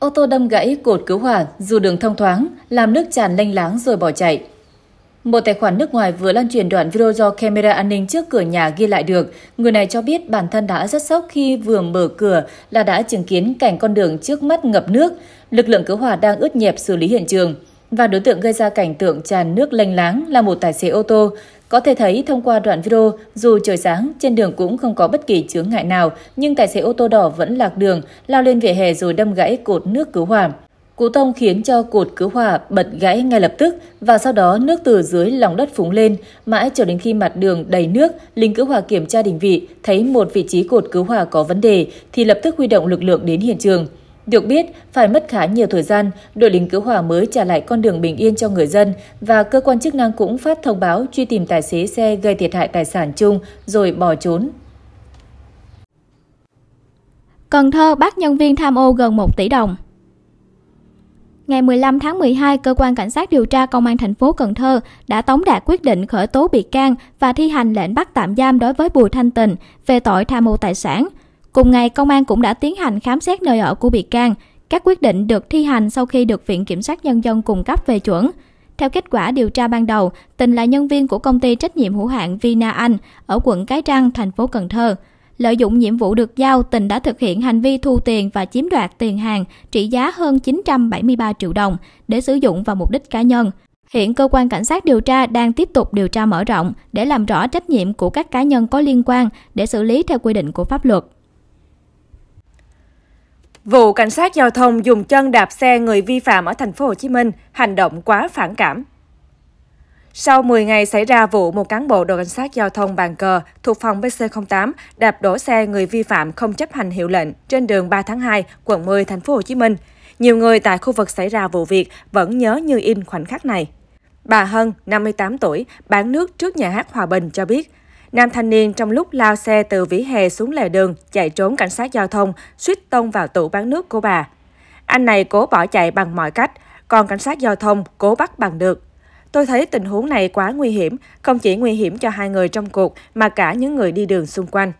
Ô tô đâm gãy cột cứu hỏa dù đường thông thoáng, làm nước tràn lênh láng rồi bỏ chạy. Một tài khoản nước ngoài vừa lan truyền đoạn video do camera an ninh trước cửa nhà ghi lại được. Người này cho biết bản thân đã rất sốc khi vừa mở cửa là đã chứng kiến cảnh con đường trước mắt ngập nước. Lực lượng cứu hỏa đang ướt nhẹp xử lý hiện trường. Và đối tượng gây ra cảnh tượng tràn nước lênh láng là một tài xế ô tô. Có thể thấy thông qua đoạn video, dù trời sáng, trên đường cũng không có bất kỳ chướng ngại nào, nhưng tài xế ô tô đỏ vẫn lạc đường, lao lên vỉa hè rồi đâm gãy cột nước cứu hỏa. Cú tông khiến cho cột cứu hỏa bật gãy ngay lập tức và sau đó nước từ dưới lòng đất phúng lên, mãi cho đến khi mặt đường đầy nước, lính cứu hỏa kiểm tra định vị, thấy một vị trí cột cứu hỏa có vấn đề thì lập tức huy động lực lượng đến hiện trường. Được biết, phải mất khá nhiều thời gian, đội lính cứu hỏa mới trả lại con đường bình yên cho người dân và cơ quan chức năng cũng phát thông báo truy tìm tài xế xe gây thiệt hại tài sản chung rồi bỏ trốn. Cần Thơ bắt nhân viên tham ô gần 1 tỷ đồng. Ngày 15 tháng 12, cơ quan cảnh sát điều tra công an thành phố Cần Thơ đã tống đạt quyết định khởi tố bị can và thi hành lệnh bắt tạm giam đối với Bùi Thanh Tình về tội tham ô tài sản. Cùng ngày, công an cũng đã tiến hành khám xét nơi ở của bị can. Các quyết định được thi hành sau khi được Viện Kiểm sát Nhân dân cung cấp về chuẩn. Theo kết quả điều tra ban đầu, Tình là nhân viên của công ty trách nhiệm hữu hạn Vina Anh ở quận Cái Răng, thành phố Cần Thơ. Lợi dụng nhiệm vụ được giao, Tình đã thực hiện hành vi thu tiền và chiếm đoạt tiền hàng trị giá hơn 973 triệu đồng để sử dụng vào mục đích cá nhân. Hiện cơ quan cảnh sát điều tra đang tiếp tục điều tra mở rộng để làm rõ trách nhiệm của các cá nhân có liên quan để xử lý theo quy định của pháp luật. Vụ cảnh sát giao thông dùng chân đạp xe người vi phạm ở thành phố Hồ Chí Minh, hành động quá phản cảm. Sau 10 ngày xảy ra vụ một cán bộ đội cảnh sát giao thông bàn cờ thuộc phòng BC08 đạp đổ xe người vi phạm không chấp hành hiệu lệnh trên đường 3 tháng 2, quận 10, thành phố Hồ Chí Minh, nhiều người tại khu vực xảy ra vụ việc vẫn nhớ như in khoảnh khắc này. Bà Hân, 58 tuổi, bán nước trước nhà hát Hòa Bình cho biết, Nam thanh niên trong lúc lao xe từ vỉa hè xuống lề đường, chạy trốn cảnh sát giao thông, suýt tông vào tủ bán nước của bà. Anh này cố bỏ chạy bằng mọi cách, còn cảnh sát giao thông cố bắt bằng được. Tôi thấy tình huống này quá nguy hiểm, không chỉ nguy hiểm cho hai người trong cuộc mà cả những người đi đường xung quanh.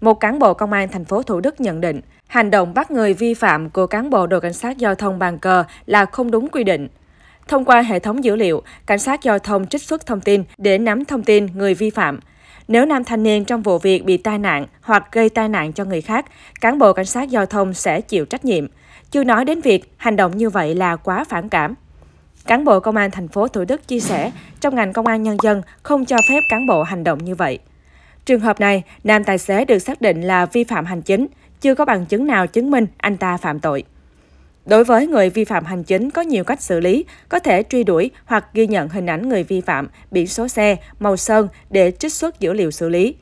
Một cán bộ công an thành phố Thủ Đức nhận định, hành động bắt người vi phạm của cán bộ đội cảnh sát giao thông bàn cờ là không đúng quy định. Thông qua hệ thống dữ liệu, cảnh sát giao thông trích xuất thông tin để nắm thông tin người vi phạm. Nếu nam thanh niên trong vụ việc bị tai nạn hoặc gây tai nạn cho người khác, cán bộ cảnh sát giao thông sẽ chịu trách nhiệm. Chưa nói đến việc hành động như vậy là quá phản cảm. Cán bộ công an thành phố Thủ Đức chia sẻ, trong ngành công an nhân dân không cho phép cán bộ hành động như vậy. Trường hợp này, nam tài xế được xác định là vi phạm hành chính, chưa có bằng chứng nào chứng minh anh ta phạm tội. Đối với người vi phạm hành chính có nhiều cách xử lý, có thể truy đuổi hoặc ghi nhận hình ảnh người vi phạm, biển số xe, màu sơn để trích xuất dữ liệu xử lý.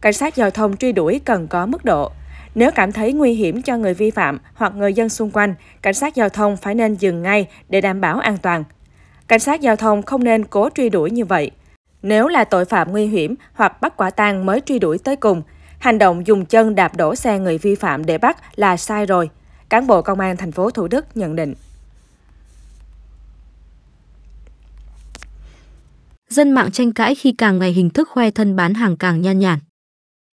Cảnh sát giao thông truy đuổi cần có mức độ. Nếu cảm thấy nguy hiểm cho người vi phạm hoặc người dân xung quanh, cảnh sát giao thông phải nên dừng ngay để đảm bảo an toàn. Cảnh sát giao thông không nên cố truy đuổi như vậy. Nếu là tội phạm nguy hiểm hoặc bắt quả tang mới truy đuổi tới cùng, hành động dùng chân đạp đổ xe người vi phạm để bắt là sai rồi – cán bộ công an thành phố Thủ Đức nhận định. Dân mạng tranh cãi khi càng ngày hình thức khoe thân bán hàng càng nhan nhản.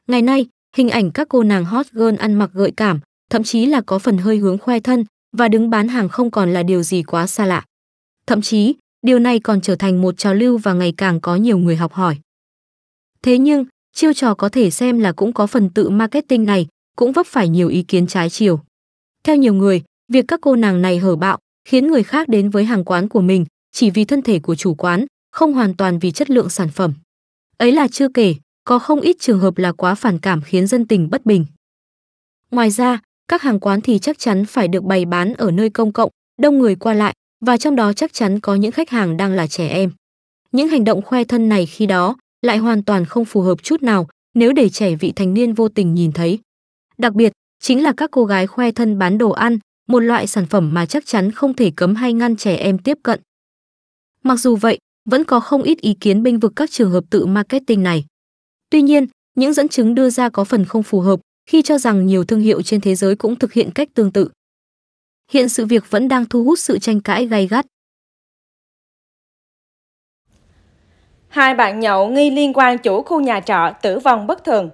Ngày nay, hình ảnh các cô nàng hot girl ăn mặc gợi cảm, thậm chí là có phần hơi hướng khoe thân và đứng bán hàng không còn là điều gì quá xa lạ. Thậm chí, điều này còn trở thành một trào lưu và ngày càng có nhiều người học hỏi. Thế nhưng, chiêu trò có thể xem là cũng có phần tự marketing này cũng vấp phải nhiều ý kiến trái chiều. Theo nhiều người, việc các cô nàng này hở bạo khiến người khác đến với hàng quán của mình chỉ vì thân thể của chủ quán, không hoàn toàn vì chất lượng sản phẩm. Ấy là chưa kể, có không ít trường hợp là quá phản cảm khiến dân tình bất bình. Ngoài ra, các hàng quán thì chắc chắn phải được bày bán ở nơi công cộng, đông người qua lại và trong đó chắc chắn có những khách hàng đang là trẻ em. Những hành động khoe thân này khi đó lại hoàn toàn không phù hợp chút nào nếu để trẻ vị thành niên vô tình nhìn thấy. Đặc biệt, chính là các cô gái khoe thân bán đồ ăn, một loại sản phẩm mà chắc chắn không thể cấm hay ngăn trẻ em tiếp cận. Mặc dù vậy, vẫn có không ít ý kiến bênh vực các trường hợp tự marketing này. Tuy nhiên, những dẫn chứng đưa ra có phần không phù hợp khi cho rằng nhiều thương hiệu trên thế giới cũng thực hiện cách tương tự. Hiện sự việc vẫn đang thu hút sự tranh cãi gay gắt. Hai bạn nhậu nghi liên quan chủ khu nhà trọ tử vong bất thường.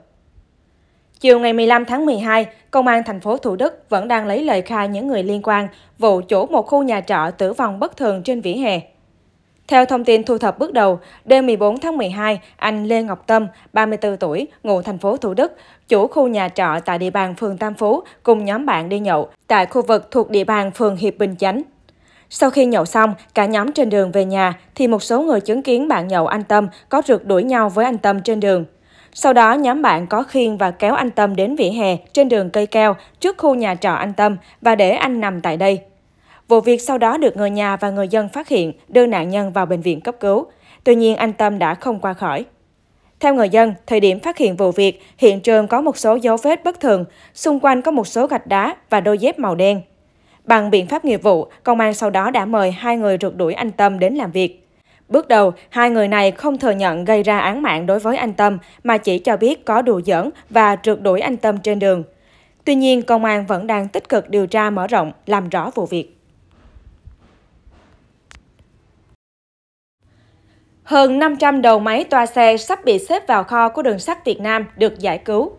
Chiều ngày 15 tháng 12, Công an thành phố Thủ Đức vẫn đang lấy lời khai những người liên quan vụ chủ một khu nhà trọ tử vong bất thường trên vỉa hè. Theo thông tin thu thập bước đầu, đêm 14 tháng 12, anh Lê Ngọc Tâm, 34 tuổi, ngụ thành phố Thủ Đức, chủ khu nhà trọ tại địa bàn phường Tam Phú cùng nhóm bạn đi nhậu tại khu vực thuộc địa bàn phường Hiệp Bình Chánh. Sau khi nhậu xong, cả nhóm trên đường về nhà thì một số người chứng kiến bạn nhậu anh Tâm có rượt đuổi nhau với anh Tâm trên đường. Sau đó, nhóm bạn có khiên và kéo anh Tâm đến vỉa hè trên đường cây keo trước khu nhà trọ anh Tâm và để anh nằm tại đây. Vụ việc sau đó được người nhà và người dân phát hiện, đưa nạn nhân vào bệnh viện cấp cứu. Tuy nhiên, anh Tâm đã không qua khỏi. Theo người dân, thời điểm phát hiện vụ việc, hiện trường có một số dấu vết bất thường, xung quanh có một số gạch đá và đôi dép màu đen. Bằng biện pháp nghiệp vụ, công an sau đó đã mời hai người rượt đuổi anh Tâm đến làm việc. Bước đầu, hai người này không thừa nhận gây ra án mạng đối với anh Tâm, mà chỉ cho biết có đùa giỡn và trượt đuổi anh Tâm trên đường. Tuy nhiên, công an vẫn đang tích cực điều tra mở rộng, làm rõ vụ việc. Hơn 500 đầu máy toa xe sắp bị xếp vào kho của đường sắt Việt Nam được giải cứu.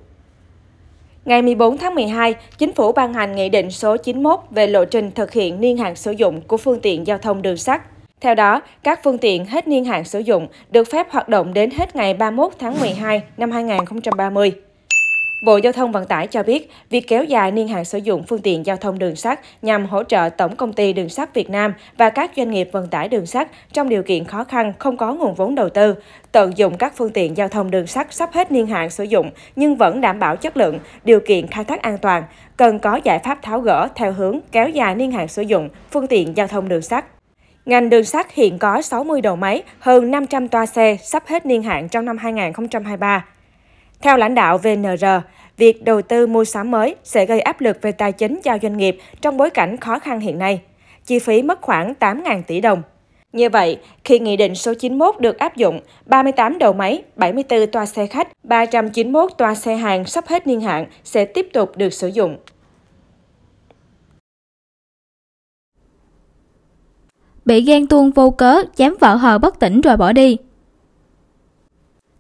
Ngày 14 tháng 12, Chính phủ ban hành Nghị định số 91 về lộ trình thực hiện niên hạn sử dụng của phương tiện giao thông đường sắt. Theo đó, các phương tiện hết niên hạn sử dụng được phép hoạt động đến hết ngày 31 tháng 12 năm 2030. Bộ Giao thông Vận tải cho biết, việc kéo dài niên hạn sử dụng phương tiện giao thông đường sắt nhằm hỗ trợ Tổng công ty Đường sắt Việt Nam và các doanh nghiệp vận tải đường sắt trong điều kiện khó khăn không có nguồn vốn đầu tư, tận dụng các phương tiện giao thông đường sắt sắp hết niên hạn sử dụng nhưng vẫn đảm bảo chất lượng, điều kiện khai thác an toàn, cần có giải pháp tháo gỡ theo hướng kéo dài niên hạn sử dụng phương tiện giao thông đường sắt. Ngành đường sắt hiện có 60 đầu máy, hơn 500 toa xe sắp hết niên hạn trong năm 2023. Theo lãnh đạo VNR, việc đầu tư mua sắm mới sẽ gây áp lực về tài chính cho doanh nghiệp trong bối cảnh khó khăn hiện nay. Chi phí mất khoảng 8.000 tỷ đồng. Như vậy, khi Nghị định số 91 được áp dụng, 38 đầu máy, 74 toa xe khách, 391 toa xe hàng sắp hết niên hạn sẽ tiếp tục được sử dụng. bị ghen tuông vô cớ chém vợ hờ bất tỉnh rồi bỏ đi.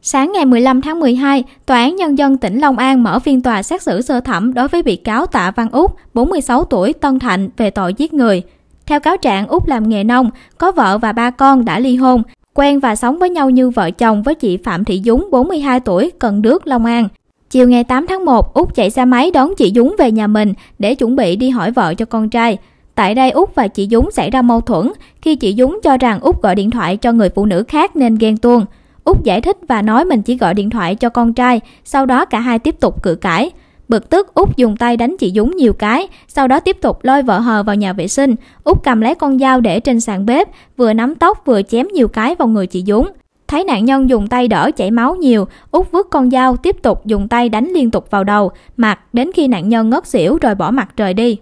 Sáng ngày 15 tháng 12, Tòa án Nhân dân tỉnh Long An mở phiên tòa xét xử sơ thẩm đối với bị cáo Tạ Văn Út, 46 tuổi, Tân Thạnh về tội giết người. Theo cáo trạng, Út làm nghề nông, có vợ và ba con đã ly hôn, quen và sống với nhau như vợ chồng với chị Phạm Thị Dúng, 42 tuổi, Cần Đước, Long An. Chiều ngày 8 tháng 1, Út chạy xe máy đón chị Dúng về nhà mình để chuẩn bị đi hỏi vợ cho con trai. Tại đây Út và chị Dúng xảy ra mâu thuẫn khi chị Dúng cho rằng Út gọi điện thoại cho người phụ nữ khác nên ghen tuông. Út giải thích và nói mình chỉ gọi điện thoại cho con trai, sau đó cả hai tiếp tục cự cãi. Bực tức Út dùng tay đánh chị Dúng nhiều cái, sau đó tiếp tục lôi vợ hờ vào nhà vệ sinh. Út cầm lấy con dao để trên sàn bếp, vừa nắm tóc vừa chém nhiều cái vào người chị Dúng. Thấy nạn nhân dùng tay đỡ chảy máu nhiều, Út vứt con dao tiếp tục dùng tay đánh liên tục vào đầu, mặt đến khi nạn nhân ngất xỉu rồi bỏ mặt trời đi.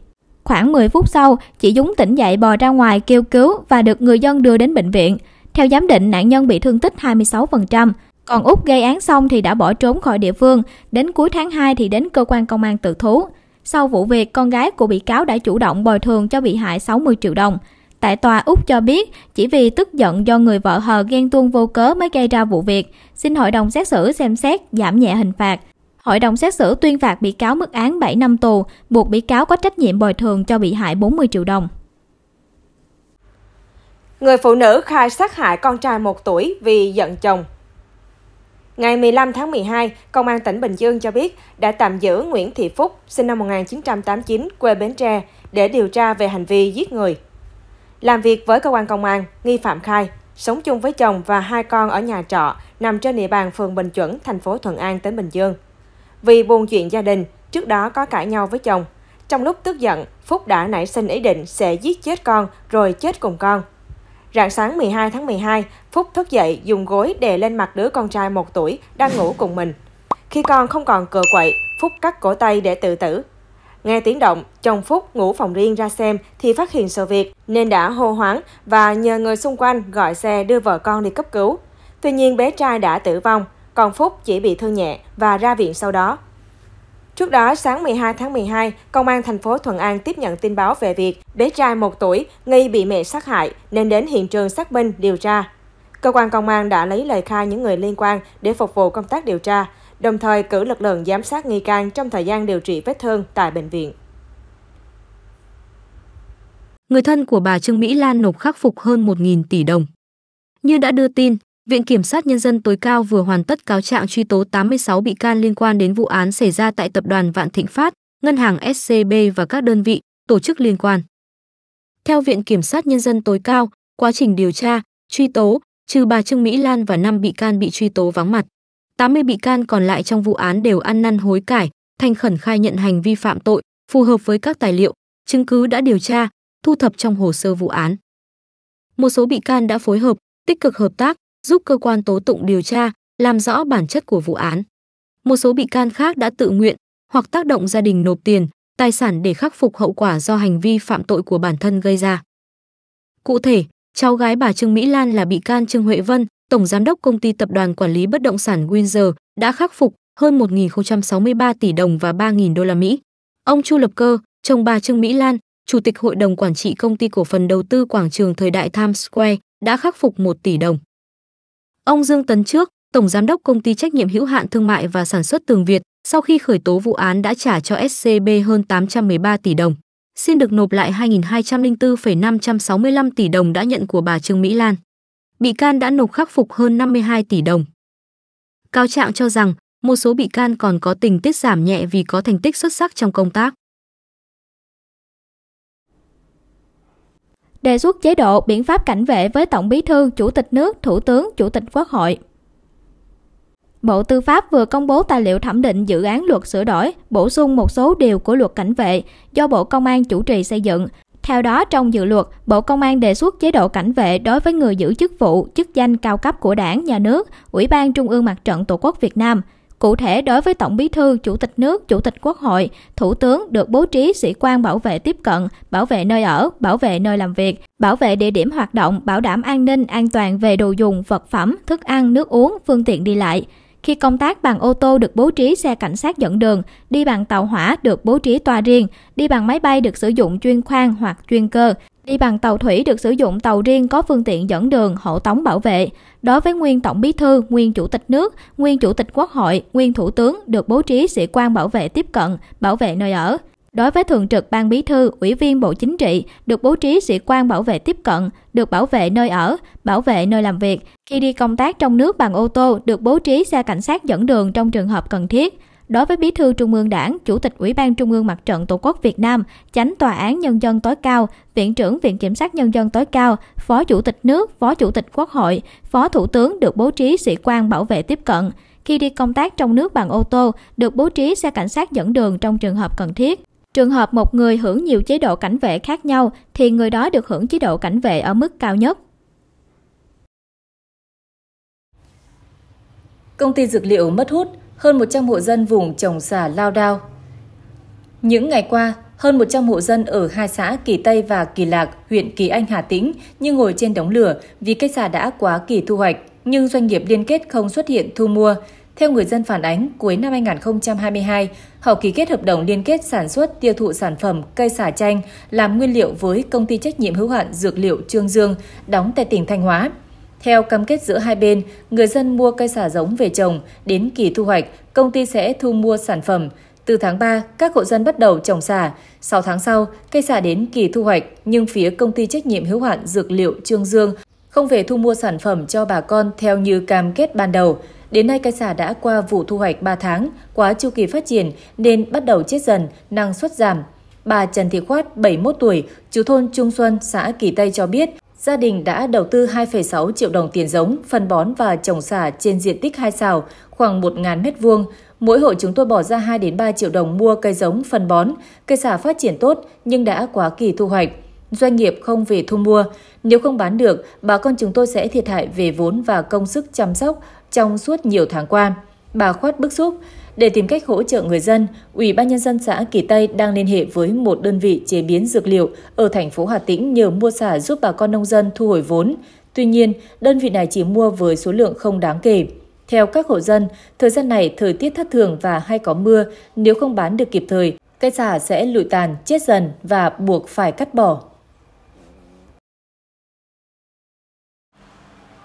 Khoảng 10 phút sau, chị Dúng tỉnh dậy bò ra ngoài kêu cứu và được người dân đưa đến bệnh viện. Theo giám định, nạn nhân bị thương tích 26%. Còn út gây án xong thì đã bỏ trốn khỏi địa phương, đến cuối tháng 2 thì đến cơ quan công an tự thú. Sau vụ việc, con gái của bị cáo đã chủ động bồi thường cho bị hại 60 triệu đồng. Tại tòa, út cho biết chỉ vì tức giận do người vợ hờ ghen tuông vô cớ mới gây ra vụ việc, xin hội đồng xét xử xem xét giảm nhẹ hình phạt – Hội đồng xét xử tuyên phạt bị cáo mức án 7 năm tù, buộc bị cáo có trách nhiệm bồi thường cho bị hại 40 triệu đồng. Người phụ nữ khai sát hại con trai 1 tuổi vì giận chồng. Ngày 15 tháng 12, Công an tỉnh Bình Dương cho biết đã tạm giữ Nguyễn Thị Phúc, sinh năm 1989, quê Bến Tre, để điều tra về hành vi giết người. Làm việc với cơ quan công an, nghi phạm khai, sống chung với chồng và hai con ở nhà trọ nằm trên địa bàn phường Bình Chuẩn, thành phố Thuận An, tỉnh Bình Dương. Vì buồn chuyện gia đình, trước đó có cãi nhau với chồng. Trong lúc tức giận, Phúc đã nảy sinh ý định sẽ giết chết con rồi chết cùng con. Rạng sáng 12 tháng 12, Phúc thức dậy dùng gối đè lên mặt đứa con trai 1 tuổi đang ngủ cùng mình. Khi con không còn cờ quậy, Phúc cắt cổ tay để tự tử. Nghe tiếng động, chồng Phúc ngủ phòng riêng ra xem thì phát hiện sự việc nên đã hô hoáng và nhờ người xung quanh gọi xe đưa vợ con đi cấp cứu. Tuy nhiên bé trai đã tử vong còn Phúc chỉ bị thương nhẹ và ra viện sau đó. Trước đó, sáng 12 tháng 12, Công an thành phố Thuận An tiếp nhận tin báo về việc bé trai 1 tuổi nghi bị mẹ sát hại nên đến hiện trường xác minh điều tra. Cơ quan công an đã lấy lời khai những người liên quan để phục vụ công tác điều tra, đồng thời cử lực lượng giám sát nghi can trong thời gian điều trị vết thương tại bệnh viện. Người thân của bà Trương Mỹ Lan nộp khắc phục hơn 1.000 tỷ đồng. Như đã đưa tin, Viện Kiểm sát Nhân dân tối cao vừa hoàn tất cáo trạng truy tố 86 bị can liên quan đến vụ án xảy ra tại Tập đoàn Vạn Thịnh Phát, Ngân hàng SCB và các đơn vị, tổ chức liên quan. Theo Viện Kiểm sát Nhân dân tối cao, quá trình điều tra, truy tố, trừ bà Trương Mỹ Lan và 5 bị can bị truy tố vắng mặt. 80 bị can còn lại trong vụ án đều ăn năn hối cải, thành khẩn khai nhận hành vi phạm tội, phù hợp với các tài liệu, chứng cứ đã điều tra, thu thập trong hồ sơ vụ án. Một số bị can đã phối hợp, tích cực hợp tác, giúp cơ quan tố tụng điều tra, làm rõ bản chất của vụ án. Một số bị can khác đã tự nguyện hoặc tác động gia đình nộp tiền, tài sản để khắc phục hậu quả do hành vi phạm tội của bản thân gây ra. Cụ thể, cháu gái bà Trương Mỹ Lan là bị can Trương Huệ Vân, tổng giám đốc công ty tập đoàn quản lý bất động sản Windsor, đã khắc phục hơn 1.063 tỷ đồng và 3.000 đô la Mỹ. Ông Chu Lập Cơ, chồng bà Trương Mỹ Lan, chủ tịch hội đồng quản trị công ty cổ phần đầu tư quảng trường thời đại Times Square, đã khắc phục 1 tỷ đồng. Ông Dương Tấn trước, tổng giám đốc công ty trách nhiệm hữu hạn thương mại và sản xuất Tường Việt, sau khi khởi tố vụ án đã trả cho SCB hơn 813 tỷ đồng. Xin được nộp lại 2.204,565 tỷ đồng đã nhận của bà Trương Mỹ Lan. Bị can đã nộp khắc phục hơn 52 tỷ đồng. Cáo trạng cho rằng, một số bị can còn có tình tiết giảm nhẹ vì có thành tích xuất sắc trong công tác. đề xuất chế độ biện pháp cảnh vệ với Tổng bí thư, Chủ tịch nước, Thủ tướng, Chủ tịch Quốc hội. Bộ Tư pháp vừa công bố tài liệu thẩm định dự án luật sửa đổi, bổ sung một số điều của luật cảnh vệ do Bộ Công an chủ trì xây dựng. Theo đó, trong dự luật, Bộ Công an đề xuất chế độ cảnh vệ đối với người giữ chức vụ, chức danh cao cấp của Đảng, Nhà nước, Ủy ban Trung ương Mặt trận Tổ quốc Việt Nam – Cụ thể đối với Tổng Bí thư, Chủ tịch nước, Chủ tịch Quốc hội, Thủ tướng được bố trí sĩ quan bảo vệ tiếp cận, bảo vệ nơi ở, bảo vệ nơi làm việc, bảo vệ địa điểm hoạt động, bảo đảm an ninh, an toàn về đồ dùng, vật phẩm, thức ăn, nước uống, phương tiện đi lại. Khi công tác bằng ô tô được bố trí xe cảnh sát dẫn đường, đi bằng tàu hỏa được bố trí toa riêng, đi bằng máy bay được sử dụng chuyên khoang hoặc chuyên cơ, Đi bằng tàu thủy được sử dụng tàu riêng có phương tiện dẫn đường, hộ tống bảo vệ. Đối với nguyên Tổng Bí thư, nguyên Chủ tịch nước, nguyên Chủ tịch Quốc hội, nguyên Thủ tướng được bố trí sĩ quan bảo vệ tiếp cận, bảo vệ nơi ở. Đối với thường trực ban bí thư, ủy viên Bộ Chính trị được bố trí sĩ quan bảo vệ tiếp cận, được bảo vệ nơi ở, bảo vệ nơi làm việc. Khi đi công tác trong nước bằng ô tô được bố trí xe cảnh sát dẫn đường trong trường hợp cần thiết. Đối với Bí thư Trung ương Đảng, Chủ tịch Ủy ban Trung ương Mặt trận Tổ quốc Việt Nam, Chánh Tòa án Nhân dân tối cao, Viện trưởng Viện Kiểm sát Nhân dân tối cao, Phó Chủ tịch nước, Phó Chủ tịch Quốc hội, Phó Thủ tướng được bố trí sĩ quan bảo vệ tiếp cận. Khi đi công tác trong nước bằng ô tô, được bố trí xe cảnh sát dẫn đường trong trường hợp cần thiết. Trường hợp một người hưởng nhiều chế độ cảnh vệ khác nhau thì người đó được hưởng chế độ cảnh vệ ở mức cao nhất. Công ty dược liệu mất hút, hơn 100 hộ dân vùng trồng xả lao đao. Những ngày qua, hơn 100 hộ dân ở hai xã Kỳ Tây và Kỳ Lạc, huyện Kỳ Anh, Hà Tĩnh như ngồi trên đống lửa vì cây xả đã quá kỳ thu hoạch, nhưng doanh nghiệp liên kết không xuất hiện thu mua. Theo người dân phản ánh, cuối năm 2022, họ ký kết hợp đồng liên kết sản xuất tiêu thụ sản phẩm cây xả chanh làm nguyên liệu với công ty trách nhiệm hữu hạn dược liệu Trương Dương, đóng tại tỉnh Thanh Hóa. Theo cam kết giữa hai bên, người dân mua cây xả giống về trồng, đến kỳ thu hoạch, công ty sẽ thu mua sản phẩm. Từ tháng 3, các hộ dân bắt đầu trồng xả. 6 tháng sau, cây xả đến kỳ thu hoạch, nhưng phía công ty trách nhiệm hữu hạn dược liệu Trương Dương không về thu mua sản phẩm cho bà con theo như cam kết ban đầu. Đến nay cây xả đã qua vụ thu hoạch 3 tháng, quá chu kỳ phát triển nên bắt đầu chết dần, năng suất giảm. Bà Trần Thị Khoát, 71 tuổi, chú thôn Trung Xuân, xã Kỳ Tây cho biết, gia đình đã đầu tư 2,6 triệu đồng tiền giống, phân bón và trồng xả trên diện tích hai xào khoảng 1.000 m2. Mỗi hộ chúng tôi bỏ ra 2 đến 3 triệu đồng mua cây giống, phân bón, cây xả phát triển tốt nhưng đã quá kỳ thu hoạch. Doanh nghiệp không về thu mua, nếu không bán được, bà con chúng tôi sẽ thiệt hại về vốn và công sức chăm sóc trong suốt nhiều tháng qua. Bà Khoát bức xúc, để tìm cách hỗ trợ người dân, Ủy ban nhân dân xã Kỳ Tây đang liên hệ với một đơn vị chế biến dược liệu ở thành phố Hà Tĩnh nhờ mua xả giúp bà con nông dân thu hồi vốn. Tuy nhiên, đơn vị này chỉ mua với số lượng không đáng kể. Theo các hộ dân, thời gian này thời tiết thất thường và hay có mưa, nếu không bán được kịp thời, cây xả sẽ lụi tàn, chết dần và buộc phải cắt bỏ.